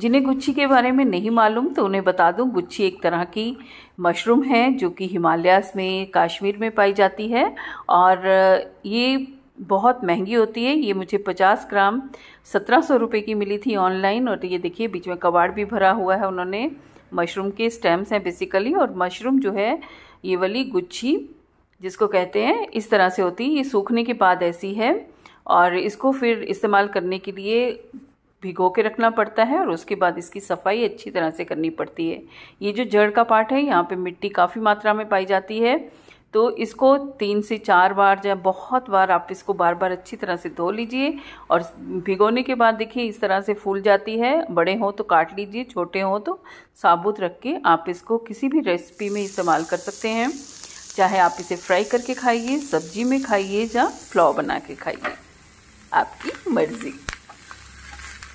जिन्हें गुच्छी के बारे में नहीं मालूम तो उन्हें बता दूं गुच्छी एक तरह की मशरूम है जो कि हिमालयास में कश्मीर में पाई जाती है और ये बहुत महंगी होती है ये मुझे 50 ग्राम सत्रह सौ रुपये की मिली थी ऑनलाइन और ये देखिए बीच में कबाड़ भी भरा हुआ है उन्होंने मशरूम के स्टेम्स हैं बेसिकली और मशरूम जो है ये वाली गुच्छी जिसको कहते हैं इस तरह से होती है ये सूखने के बाद ऐसी है और इसको फिर इस्तेमाल करने के लिए भिगो के रखना पड़ता है और उसके बाद इसकी सफाई अच्छी तरह से करनी पड़ती है ये जो जड़ का पार्ट है यहाँ पे मिट्टी काफ़ी मात्रा में पाई जाती है तो इसको तीन से चार बार या बहुत बार आप इसको बार बार अच्छी तरह से धो लीजिए और भिगोने के बाद देखिए इस तरह से फूल जाती है बड़े हों तो काट लीजिए छोटे हों तो साबुत रख के आप इसको किसी भी रेसिपी में इस्तेमाल कर सकते हैं चाहे आप इसे फ्राई करके खाइए सब्जी में खाइए या फ्लॉ बना के खाइए आपकी मर्ज़ी